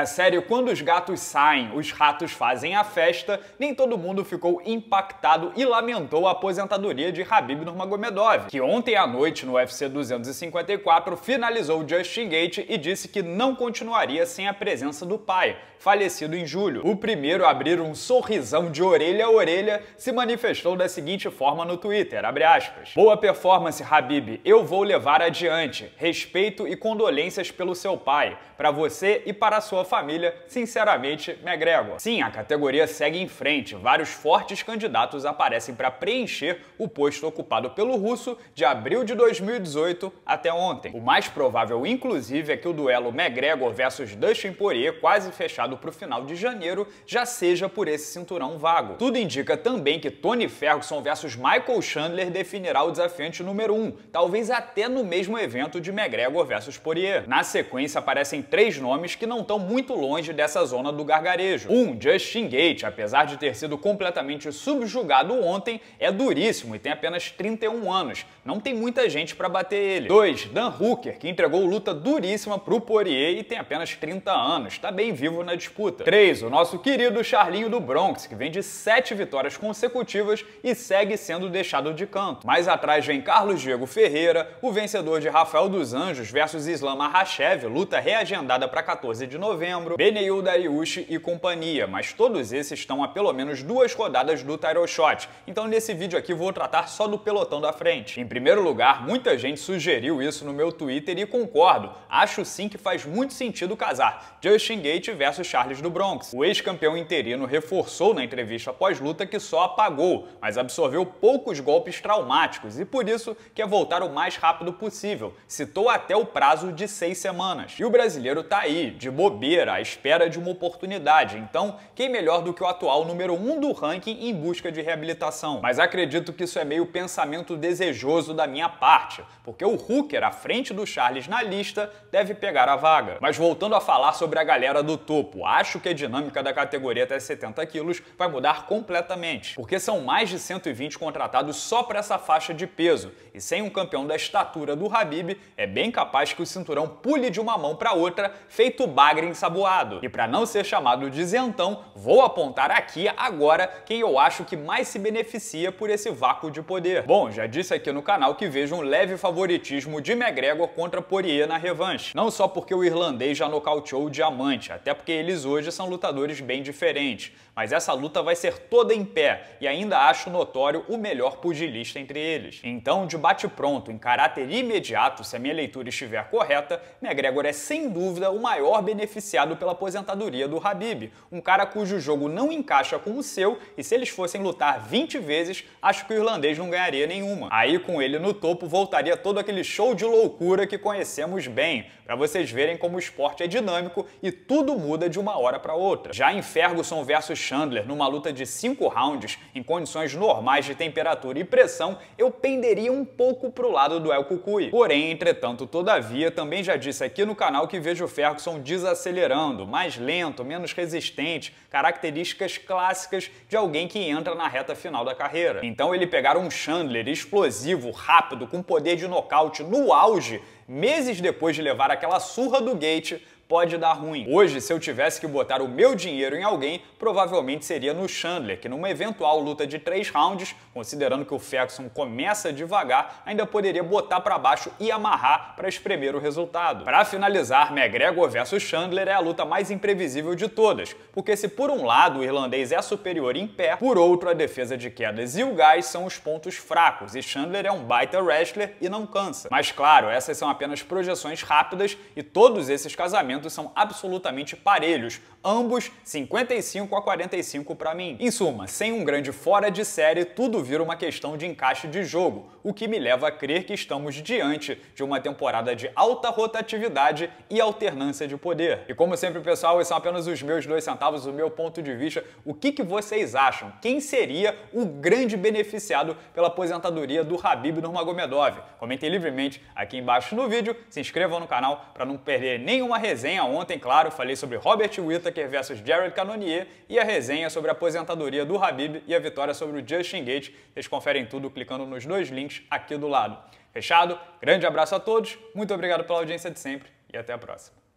Da série Quando os Gatos Saem, os Ratos Fazem a Festa, nem todo mundo ficou impactado e lamentou a aposentadoria de Habib Nurmagomedov, que ontem à noite no UFC 254 finalizou Justin Gate e disse que não continuaria sem a presença do pai, falecido em julho. O primeiro a abrir um sorrisão de orelha a orelha se manifestou da seguinte forma no Twitter, Boa performance, Habib. Eu vou levar adiante. Respeito e condolências pelo seu pai, para você e para sua família, sinceramente, me agrego. Sim, a categoria segue em frente. Vários fortes candidatos aparecem para preencher o posto ocupado pelo russo de abril de 2018 até ontem. O mais provável, inclusive, é que o duelo McGregor versus Dustin Poirier, quase fechado para o final de janeiro, já seja por esse cinturão vago. Tudo indica também que Tony Ferguson versus Michael Chandler definirá o desafiante número 1, um, talvez até no mesmo evento de McGregor versus Poirier. Na sequência aparecem três nomes que não estão muito muito longe dessa zona do gargarejo. Um, Justin Gate, apesar de ter sido completamente subjugado ontem, é duríssimo e tem apenas 31 anos. Não tem muita gente para bater ele. Dois, Dan Hooker, que entregou luta duríssima pro Poirier e tem apenas 30 anos. Tá bem vivo na disputa. Três, o nosso querido Charlinho do Bronx, que vem de 7 vitórias consecutivas e segue sendo deixado de canto. Mais atrás vem Carlos Diego Ferreira, o vencedor de Rafael dos Anjos versus Islam Makhachev, luta reagendada para 14 de novembro, novembro, Beneiuda e companhia, mas todos esses estão a pelo menos duas rodadas do Title Shot, então nesse vídeo aqui vou tratar só do pelotão da frente. Em primeiro lugar, muita gente sugeriu isso no meu Twitter e concordo, acho sim que faz muito sentido casar Justin Gate versus Charles do Bronx. O ex-campeão interino reforçou na entrevista pós-luta que só apagou, mas absorveu poucos golpes traumáticos e por isso quer voltar o mais rápido possível, citou até o prazo de seis semanas. E o brasileiro tá aí, de bobeira, carreira, à espera de uma oportunidade. Então, quem melhor do que o atual número 1 um do ranking em busca de reabilitação? Mas acredito que isso é meio pensamento desejoso da minha parte, porque o Hooker, à frente do Charles na lista, deve pegar a vaga. Mas voltando a falar sobre a galera do topo, acho que a dinâmica da categoria até 70 quilos vai mudar completamente, porque são mais de 120 contratados só para essa faixa de peso, e sem um campeão da estatura do Habib, é bem capaz que o cinturão pule de uma mão para outra, feito bagre em e para não ser chamado de isentão, vou apontar aqui agora quem eu acho que mais se beneficia por esse vácuo de poder. Bom, já disse aqui no canal que vejo um leve favoritismo de McGregor contra Poirier na revanche. Não só porque o irlandês já nocauteou o diamante, até porque eles hoje são lutadores bem diferentes, mas essa luta vai ser toda em pé e ainda acho notório o melhor pugilista entre eles. Então, de bate-pronto, em caráter imediato, se a minha leitura estiver correta, McGregor é sem dúvida o maior beneficiário beneficiado pela aposentadoria do Habib, um cara cujo jogo não encaixa com o seu e se eles fossem lutar 20 vezes, acho que o irlandês não ganharia nenhuma. Aí com ele no topo voltaria todo aquele show de loucura que conhecemos bem, para vocês verem como o esporte é dinâmico e tudo muda de uma hora para outra. Já em Ferguson versus Chandler, numa luta de 5 rounds, em condições normais de temperatura e pressão, eu penderia um pouco pro lado do El Cucuy. Porém, entretanto, todavia, também já disse aqui no canal que vejo Ferguson desacelerando acelerando, mais lento, menos resistente, características clássicas de alguém que entra na reta final da carreira. Então ele pegar um Chandler explosivo, rápido, com poder de nocaute no auge, meses depois de levar aquela surra do Gate, pode dar ruim. Hoje, se eu tivesse que botar o meu dinheiro em alguém, provavelmente seria no Chandler, que numa eventual luta de três rounds, considerando que o Ferguson começa devagar, ainda poderia botar para baixo e amarrar para espremer o resultado. Para finalizar, McGregor versus Chandler é a luta mais imprevisível de todas, porque se por um lado o irlandês é superior em pé, por outro a defesa de quedas e o gás são os pontos fracos, e Chandler é um baita wrestler e não cansa. Mas claro, essas são apenas projeções rápidas e todos esses casamentos são absolutamente parelhos, ambos 55 a 45 para mim. Em suma, sem um grande fora de série, tudo vira uma questão de encaixe de jogo, o que me leva a crer que estamos diante de uma temporada de alta rotatividade e alternância de poder. E como sempre, pessoal, esses são apenas os meus dois centavos, o meu ponto de vista. O que, que vocês acham? Quem seria o grande beneficiado pela aposentadoria do Habib Nurmagomedov? Comentem livremente aqui embaixo no vídeo, se inscrevam no canal para não perder nenhuma resenha resenha ontem, claro, falei sobre Robert Whittaker versus Jared Cannonier e a resenha sobre a aposentadoria do Habib e a vitória sobre o Justin Gates. Vocês conferem tudo clicando nos dois links aqui do lado. Fechado? Grande abraço a todos, muito obrigado pela audiência de sempre e até a próxima.